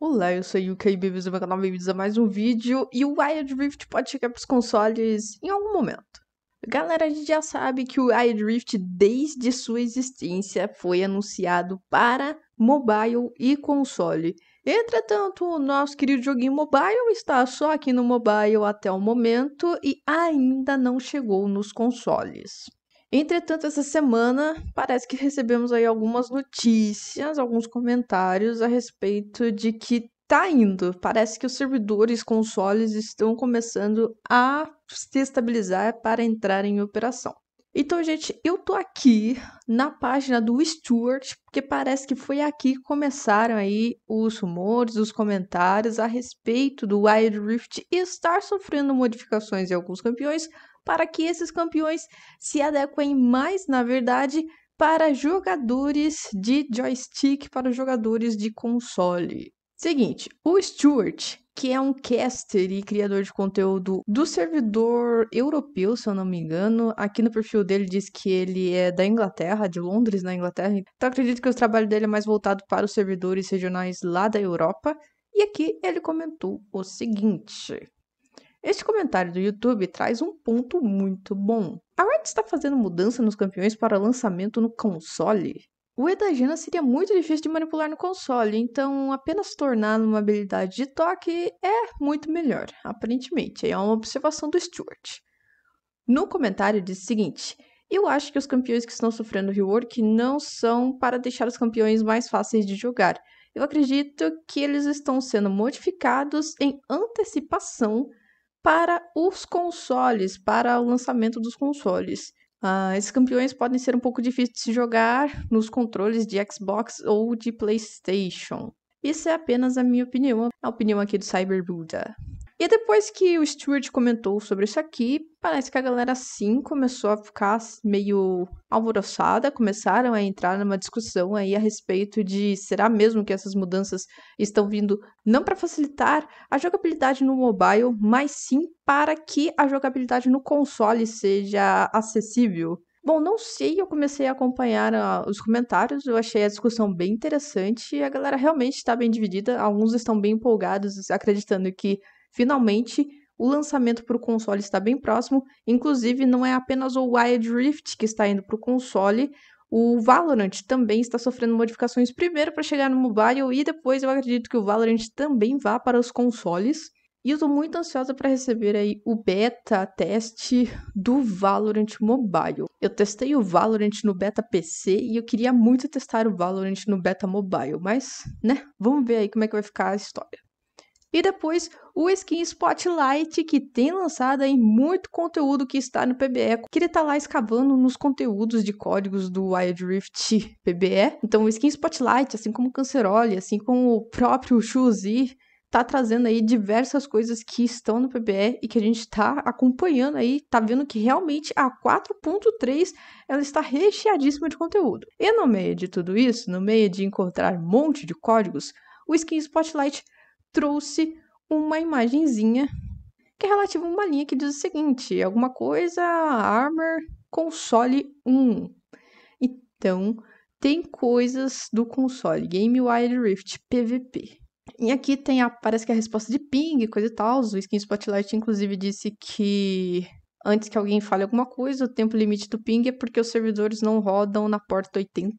Olá, eu sou o bem-vindos ao meu canal Bem-vindos a mais um vídeo e o Wild Rift pode chegar para os consoles em algum momento. Galera, a gente já sabe que o Wild Rift desde sua existência foi anunciado para mobile e console. Entretanto, o nosso querido joguinho mobile está só aqui no mobile até o momento e ainda não chegou nos consoles. Entretanto, essa semana parece que recebemos aí algumas notícias, alguns comentários a respeito de que tá indo. Parece que os servidores consoles estão começando a se estabilizar para entrar em operação. Então, gente, eu tô aqui na página do Stuart, porque parece que foi aqui que começaram aí os rumores, os comentários a respeito do Wild Rift estar sofrendo modificações em alguns campeões para que esses campeões se adequem mais, na verdade, para jogadores de joystick, para jogadores de console. Seguinte, o Stuart, que é um caster e criador de conteúdo do servidor europeu, se eu não me engano. Aqui no perfil dele diz que ele é da Inglaterra, de Londres, na Inglaterra. Então acredito que o trabalho dele é mais voltado para os servidores regionais lá da Europa. E aqui ele comentou o seguinte: este comentário do YouTube traz um ponto muito bom. A Red está fazendo mudança nos campeões para lançamento no console? O Edagena seria muito difícil de manipular no console, então apenas torná uma habilidade de toque é muito melhor, aparentemente. É uma observação do Stuart. No comentário diz o seguinte: Eu acho que os campeões que estão sofrendo rework não são para deixar os campeões mais fáceis de jogar. Eu acredito que eles estão sendo modificados em antecipação para os consoles, para o lançamento dos consoles. Uh, esses campeões podem ser um pouco difíceis de jogar nos controles de Xbox ou de PlayStation. Isso é apenas a minha opinião, a opinião aqui do Cyber Buddha. E depois que o Stuart comentou sobre isso aqui, parece que a galera sim começou a ficar meio alvoroçada, começaram a entrar numa discussão aí a respeito de será mesmo que essas mudanças estão vindo não para facilitar a jogabilidade no mobile, mas sim para que a jogabilidade no console seja acessível. Bom, não sei, eu comecei a acompanhar ah, os comentários, eu achei a discussão bem interessante e a galera realmente está bem dividida. Alguns estão bem empolgados, acreditando que Finalmente, o lançamento para o console está bem próximo, inclusive não é apenas o Wild Rift que está indo para o console, o Valorant também está sofrendo modificações primeiro para chegar no mobile e depois eu acredito que o Valorant também vá para os consoles. E eu estou muito ansiosa para receber aí o beta teste do Valorant Mobile. Eu testei o Valorant no beta PC e eu queria muito testar o Valorant no beta mobile, mas, né, vamos ver aí como é que vai ficar a história. E depois o skin Spotlight, que tem lançado aí muito conteúdo que está no PBE, que ele está lá escavando nos conteúdos de códigos do Wild Rift PBE. Então o skin Spotlight, assim como o Canceroli, assim como o próprio Shuzi, tá trazendo aí diversas coisas que estão no PBE e que a gente tá acompanhando aí, tá vendo que realmente a 4.3 ela está recheadíssima de conteúdo. E no meio de tudo isso, no meio de encontrar um monte de códigos, o Skin Spotlight trouxe uma imagenzinha que é relativa a uma linha que diz o seguinte: alguma coisa Armor console 1. Então, tem coisas do console Game Wild Rift PVP. E aqui tem a, parece que a resposta de ping, coisa e tal. O Skin Spotlight inclusive disse que antes que alguém fale alguma coisa, o tempo limite do ping é porque os servidores não rodam na porta 80.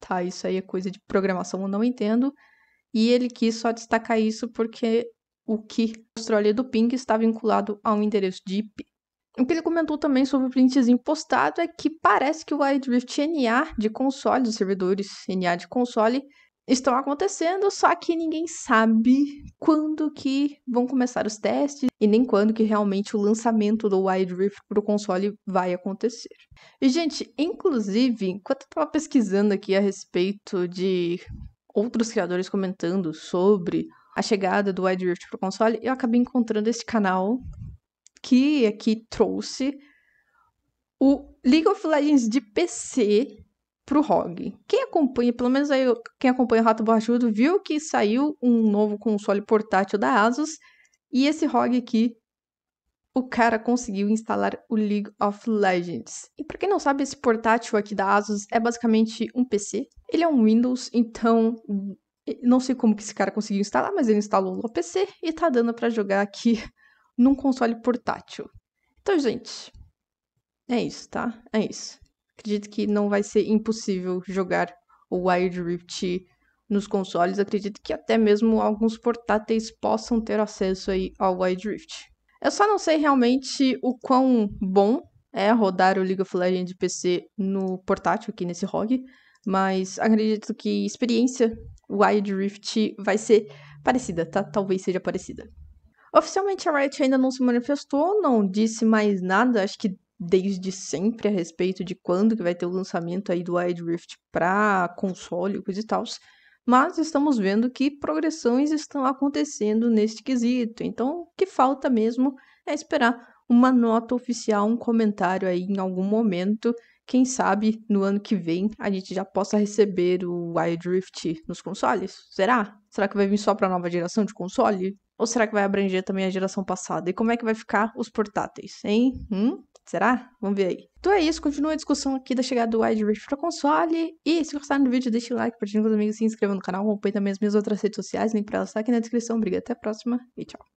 Tá, isso aí é coisa de programação, eu não entendo. E ele quis só destacar isso porque o que mostrou ali do ping está vinculado a um endereço de IP. O que ele comentou também sobre o printzinho postado é que parece que o Wide Rift NA de console, os servidores NA de console, estão acontecendo, só que ninguém sabe quando que vão começar os testes e nem quando que realmente o lançamento do Wide Rift para o console vai acontecer. E gente, inclusive, enquanto eu estava pesquisando aqui a respeito de outros criadores comentando sobre a chegada do Wide Rift para o console, eu acabei encontrando esse canal que aqui trouxe o League of Legends de PC pro ROG. Quem acompanha, pelo menos aí, quem acompanha o Rato Borrachudo, viu que saiu um novo console portátil da Asus e esse ROG aqui o cara conseguiu instalar o League of Legends. E para quem não sabe, esse portátil aqui da Asus é basicamente um PC. Ele é um Windows, então não sei como que esse cara conseguiu instalar, mas ele instalou no PC e tá dando para jogar aqui num console portátil. Então, gente, é isso, tá? É isso. Acredito que não vai ser impossível jogar o Wild Rift nos consoles. Acredito que até mesmo alguns portáteis possam ter acesso aí ao Wild Rift. Eu só não sei realmente o quão bom é rodar o League of Legends PC no portátil aqui nesse ROG, mas acredito que experiência Wild Rift vai ser parecida, tá? Talvez seja parecida. Oficialmente a Riot ainda não se manifestou, não disse mais nada, acho que desde sempre a respeito de quando que vai ter o lançamento aí do Wild Rift para console, coisa e tal mas estamos vendo que progressões estão acontecendo neste quesito. Então, o que falta mesmo é esperar uma nota oficial, um comentário aí em algum momento. Quem sabe no ano que vem a gente já possa receber o Wild Rift nos consoles? Será? Será que vai vir só para a nova geração de console? Ou será que vai abranger também a geração passada? E como é que vai ficar os portáteis, hein? Hum? Será? Vamos ver aí. Então é isso, continua a discussão aqui da chegada do Wide Rift para console. E se gostaram do vídeo, deixe o like, compartilhe com os amigos, se inscreva no canal, acompanhe também as minhas outras redes sociais, link para elas está aqui na descrição. Obrigada, até a próxima e tchau.